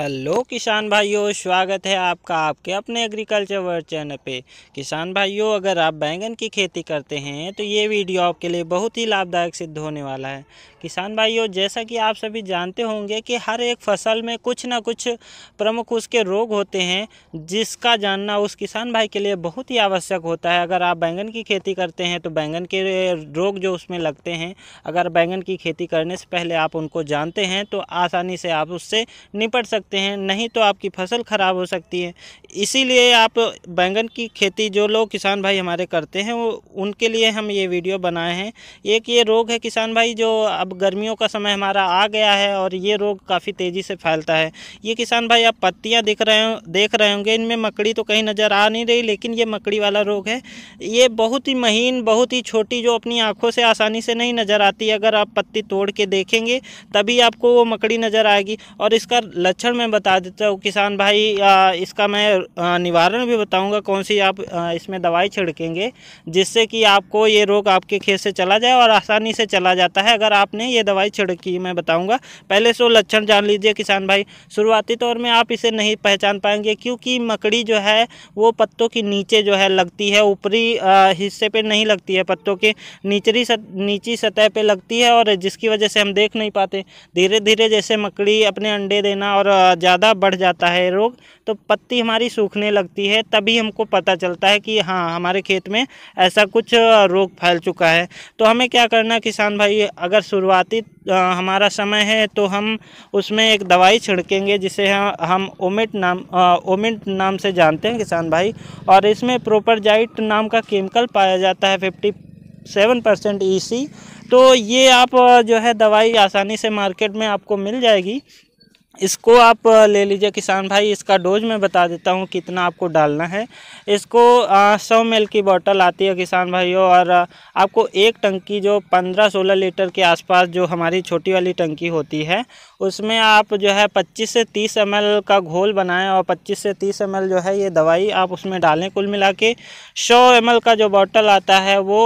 hello किसान भाइयों स्वागत है आपका आपके अपने एग्रीकल्चर वर्ल्ड चैनल पे किसान भाइयों अगर आप बैंगन की खेती करते हैं तो ये वीडियो आपके लिए बहुत ही लाभदायक सिद्ध होने वाला है किसान भाइयों जैसा कि आप सभी जानते होंगे कि हर एक फसल में कुछ ना कुछ प्रमुख उसके रोग होते हैं जिसका जानना उस किसान भाई के लिए बहुत ही आवश्यक होता है अगर आप बैंगन की खेती करते हैं तो बैंगन के रोग जो उसमें लगते हैं अगर बैंगन की खेती करने से पहले आप उनको जानते हैं तो आसानी से आप उससे निपट सकते हैं नहीं तो आपकी फसल ख़राब हो सकती है इसीलिए आप बैंगन की खेती जो लोग किसान भाई हमारे करते हैं वो उनके लिए हम ये वीडियो बनाए हैं एक ये रोग है किसान भाई जो अब अब गर्मियों का समय हमारा आ गया है और ये रोग काफ़ी तेज़ी से फैलता है ये किसान भाई आप पत्तियाँ दिख रहे हो देख रहे होंगे इनमें मकड़ी तो कहीं नज़र आ नहीं रही लेकिन ये मकड़ी वाला रोग है ये बहुत ही महीन बहुत ही छोटी जो अपनी आँखों से आसानी से नहीं नज़र आती अगर आप पत्ती तोड़ के देखेंगे तभी आपको वो मकड़ी नज़र आएगी और इसका लक्षण मैं बता देता हूँ किसान भाई इसका मैं निवारण भी बताऊँगा कौन सी आप इसमें दवाई छिड़केंगे जिससे कि आपको ये रोग आपके खेत से चला जाए और आसानी से चला जाता है अगर आपने आपने ये दवाई छिड़की मैं बताऊंगा पहले से लक्षण जान लीजिए किसान भाई शुरुआती तौर में आप इसे नहीं पहचान पाएंगे क्योंकि मकड़ी जो है वो पत्तों के नीचे जो है लगती है ऊपरी हिस्से पर नहीं लगती है पत्तों के निचली सत, नीची सतह पर लगती है और जिसकी वजह से हम देख नहीं पाते धीरे धीरे जैसे मकड़ी अपने अंडे देना और ज़्यादा बढ़ जाता है रोग तो पत्ती हमारी सूखने लगती है तभी हमको पता चलता है कि हाँ हमारे खेत में ऐसा कुछ रोग फैल चुका है तो हमें क्या करना किसान भाई अगर शुरुआत शुरुआती हमारा समय है तो हम उसमें एक दवाई छिड़केंगे जिसे हम ओमिट नाम ओमिट नाम से जानते हैं किसान भाई और इसमें प्रोपरजाइट नाम का केमिकल पाया जाता है fifty seven percent E e तो ये आप जो है दवाई आसानी से मार्केट में आपको मिल जाएगी इसको आप ले लीजिए किसान भाई इसका डोज मैं बता देता हूँ कितना आपको डालना है इसको सौ मेल की बोतल आती है किसान भाइयों और आपको एक टंकी जो पंद्रह सोलह लीटर के आसपास जो हमारी छोटी वाली टंकी होती है उसमें आप जो है पच्चीस से तीस एम का घोल बनाएं और पच्चीस से तीस एम जो है ये दवाई आप उसमें डालें कुल मिला के सौ एम का जो बॉटल आता है वो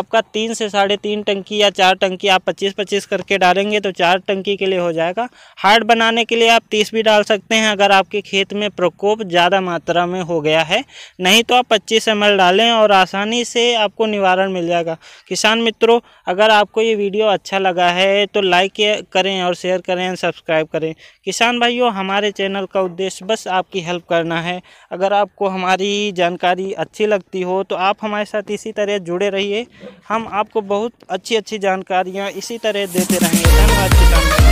आपका तीन से साढ़े तीन टंकी या चार टंकी आप पच्चीस पच्चीस करके डालेंगे तो चार टंकी के लिए हो जाएगा हार्ड बनाने के लिए आप तीस भी डाल सकते हैं अगर आपके खेत में प्रकोप ज़्यादा मात्रा में हो गया है नहीं तो आप पच्चीस एम डालें और आसानी से आपको निवारण मिल जाएगा किसान मित्रों अगर आपको ये वीडियो अच्छा लगा है तो लाइक करें और शेयर करें सब्सक्राइब करें किसान भाइयों हमारे चैनल का उद्देश्य बस आपकी हेल्प करना है अगर आपको हमारी जानकारी अच्छी लगती हो तो आप हमारे साथ इसी तरह जुड़े रहिए हम आपको बहुत अच्छी अच्छी जानकारियाँ इसी तरह देते रहेंगे धन्यवाद किसान